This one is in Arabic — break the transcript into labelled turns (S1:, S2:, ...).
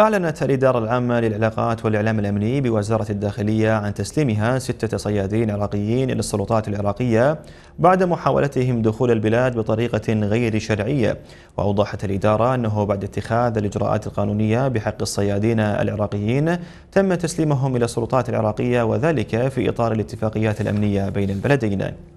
S1: أعلنت الإدارة العامة للعلاقات والإعلام الأمني بوزارة الداخلية عن تسليمها ستة صيادين عراقيين إلى السلطات العراقية بعد محاولتهم دخول البلاد بطريقة غير شرعية وأوضحت الإدارة أنه بعد اتخاذ الإجراءات القانونية بحق الصيادين العراقيين تم تسليمهم إلى السلطات العراقية وذلك في إطار الاتفاقيات الأمنية بين البلدين